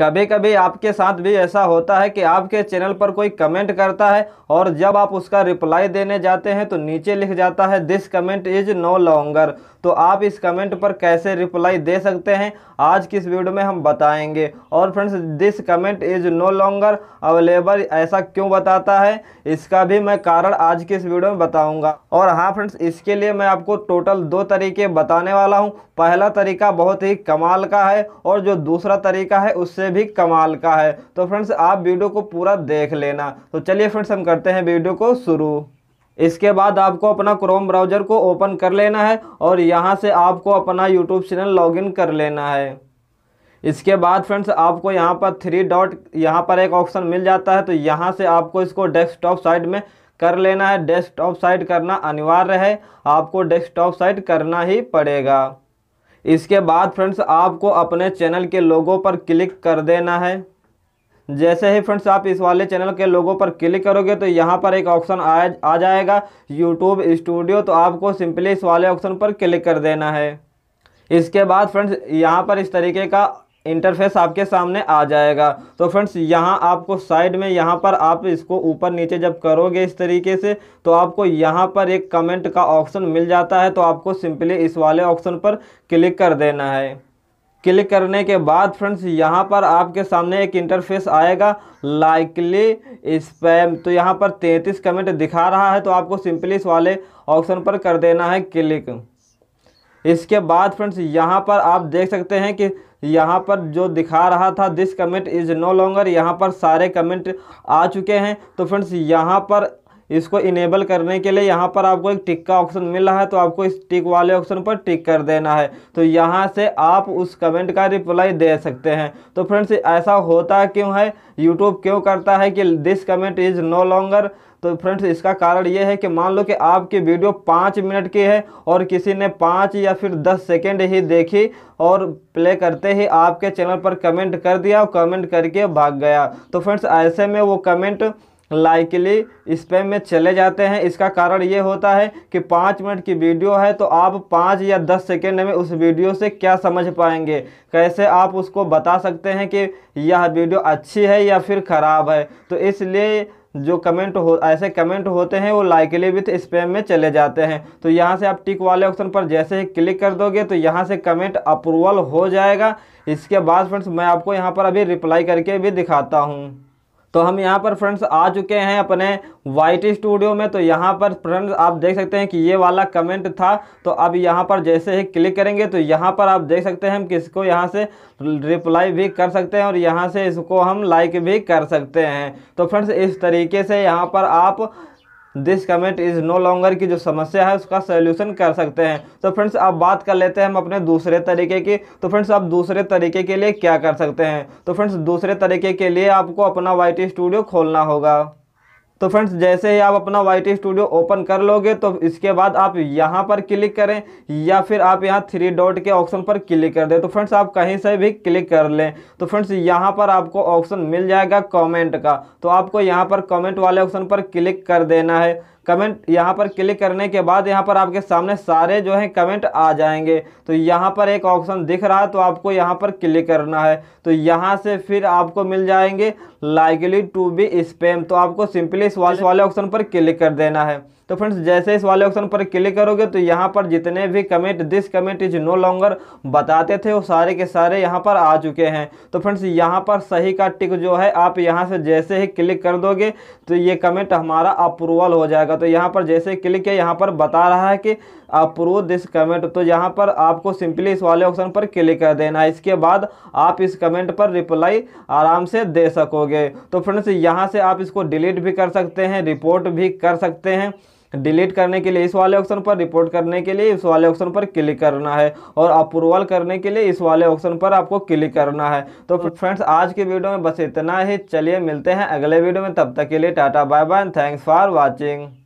कभी कभी आपके साथ भी ऐसा होता है कि आपके चैनल पर कोई कमेंट करता है और जब आप उसका रिप्लाई देने जाते हैं तो नीचे लिख जाता है this comment is no longer तो आप इस कमेंट पर कैसे रिप्लाई दे सकते हैं आज की इस वीडियो में हम बताएंगे और friends this comment is no longer available ऐसा क्यों बताता है इसका भी मैं कारण आज की इस वीडियो में बताऊंगा और हाँ फ्रेंड्स इसके लिए मैं आपको टोटल दो तरीके बताने वाला हूँ पहला तरीका बहुत ही कमाल का है और जो दूसरा तरीका है उससे में भी कमाल का है तो फ्रेंड्स आप वीडियो को पूरा देख लेना तो चलिए फ्रेंड्स हम करते हैं वीडियो को शुरू इसके बाद आपको अपना क्रोम ब्राउज़र को ओपन कर लेना है और यहाँ से आपको अपना यूट्यूब चैनल लॉग कर लेना है इसके बाद फ्रेंड्स आपको यहाँ पर थ्री डॉट यहाँ पर एक ऑप्शन मिल जाता है तो यहाँ से आपको इसको डेस्कटॉप साइड में कर लेना है डेस्कटॉप साइड करना अनिवार्य है आपको डेस्कटॉप साइड करना ही पड़ेगा इसके बाद फ्रेंड्स आपको अपने चैनल के लोगों पर क्लिक कर देना है जैसे ही फ्रेंड्स आप इस वाले चैनल के लोगों पर क्लिक करोगे तो यहाँ पर एक ऑप्शन आ, आ जाएगा यूट्यूब स्टूडियो तो आपको सिंपली इस वाले ऑप्शन पर क्लिक कर देना है इसके बाद फ्रेंड्स यहाँ पर इस तरीके का इंटरफेस आपके सामने आ जाएगा तो फ्रेंड्स यहाँ आपको साइड में यहाँ पर आप इसको ऊपर नीचे जब करोगे इस तरीके से तो आपको यहाँ पर एक कमेंट का ऑप्शन मिल जाता है तो आपको सिंपली इस वाले ऑप्शन पर क्लिक कर देना है क्लिक करने के बाद फ्रेंड्स यहाँ पर आपके सामने एक इंटरफेस आएगा लाइकली स्पैम तो यहाँ पर 33 कमेंट दिखा रहा है तो आपको सिंपली इस वाले ऑप्शन पर कर देना है क्लिक इसके बाद फ्रेंड्स यहाँ पर आप देख सकते हैं कि यहाँ पर जो दिखा रहा था this comment is no longer यहाँ पर सारे कमेंट आ चुके हैं तो फ्रेंड्स यहाँ पर इसको इनेबल करने के लिए यहाँ पर आपको एक टिक का ऑप्शन मिल रहा है तो आपको इस टिक वाले ऑप्शन पर टिक कर देना है तो यहाँ से आप उस कमेंट का रिप्लाई दे सकते हैं तो फ्रेंड्स ऐसा होता क्यों है यूट्यूब क्यों करता है कि this comment is no longer तो फ्रेंड्स इसका कारण ये है कि मान लो कि आपकी वीडियो पाँच मिनट की है और किसी ने पाँच या फिर दस सेकेंड ही देखी और प्ले करते ही आपके चैनल पर कमेंट कर दिया और कमेंट करके भाग गया तो फ्रेंड्स ऐसे में वो कमेंट लाइकली स्पैम में चले जाते हैं इसका कारण ये होता है कि पाँच मिनट की वीडियो है तो आप पाँच या दस सेकेंड में उस वीडियो से क्या समझ पाएंगे कैसे आप उसको बता सकते हैं कि यह वीडियो अच्छी है या फिर ख़राब है तो इसलिए जो कमेंट हो ऐसे कमेंट होते हैं वो लाइकली विथ स्पेम में चले जाते हैं तो यहाँ से आप टिक वाले ऑप्शन पर जैसे ही क्लिक कर दोगे तो यहाँ से कमेंट अप्रूवल हो जाएगा इसके बाद फ्रेंड्स मैं आपको यहाँ पर अभी रिप्लाई करके भी दिखाता हूँ तो हम यहाँ पर फ्रेंड्स आ चुके हैं अपने वाइट स्टूडियो में तो यहाँ पर फ्रेंड्स आप देख सकते हैं कि ये वाला कमेंट था तो अब यहाँ पर जैसे ही क्लिक करेंगे तो यहाँ पर आप देख सकते हैं हम किसको यहाँ से रिप्लाई भी कर सकते हैं और यहाँ से इसको हम लाइक भी कर सकते हैं तो फ्रेंड्स इस तरीके से यहाँ पर आप this comment is no longer की जो समस्या है उसका सोल्यूशन कर सकते हैं तो फ्रेंड्स अब बात कर लेते हैं हम अपने दूसरे तरीके की तो फ्रेंड्स आप दूसरे तरीके के लिए क्या कर सकते हैं तो फ्रेंड्स दूसरे तरीके के लिए आपको अपना वाई स्टूडियो खोलना होगा तो फ्रेंड्स जैसे ही आप अपना वाई टी स्टूडियो ओपन कर लोगे तो इसके बाद आप यहाँ पर क्लिक करें या फिर आप यहाँ थ्री डॉट के ऑप्शन पर क्लिक कर दें तो फ्रेंड्स आप कहीं से भी क्लिक कर लें तो फ्रेंड्स यहाँ पर आपको ऑप्शन मिल जाएगा कमेंट का तो आपको यहाँ पर कमेंट वाले ऑप्शन पर क्लिक कर देना है कमेंट यहाँ पर क्लिक करने के बाद यहाँ पर आपके सामने सारे जो है कमेंट आ जाएंगे तो यहाँ पर एक ऑप्शन दिख रहा है तो आपको यहाँ पर क्लिक करना है तो यहाँ से फिर आपको मिल जाएंगे लाइकली टू बी स्पेम तो आपको सिंपली इस वाले ऑप्शन पर क्लिक कर देना है तो फ्रेंड्स जैसे इस वाले ऑप्शन पर क्लिक करोगे तो यहाँ पर जितने भी comment this comment is no longer बताते थे वो सारे के सारे यहाँ पर आ चुके हैं तो फ्रेंड्स यहाँ पर सही का टिक जो है आप यहाँ से जैसे ही क्लिक कर दोगे तो ये कमेंट हमारा अप्रूवल हो जाएगा तो यहाँ पर जैसे क्लिक है यहाँ पर बता रहा है कि अप्रूव दिस कमेंट तो यहाँ पर आपको सिंपली इस वाले ऑप्शन पर क्लिक कर देना है इसके बाद आप इस कमेंट पर रिप्लाई आराम से दे सकोगे तो फ्रेंड्स यहाँ से आप इसको डिलीट भी कर सकते हैं रिपोर्ट भी कर सकते हैं डिलीट करने के लिए इस वाले ऑप्शन पर रिपोर्ट करने के लिए इस वाले ऑप्शन पर क्लिक करना है और अप्रूवल करने के लिए इस वाले ऑप्शन पर आपको क्लिक करना है तो, तो फ्रेंड्स आज के वीडियो में बस इतना ही चलिए मिलते हैं अगले वीडियो में तब तक के लिए tata bye bye thanks for watching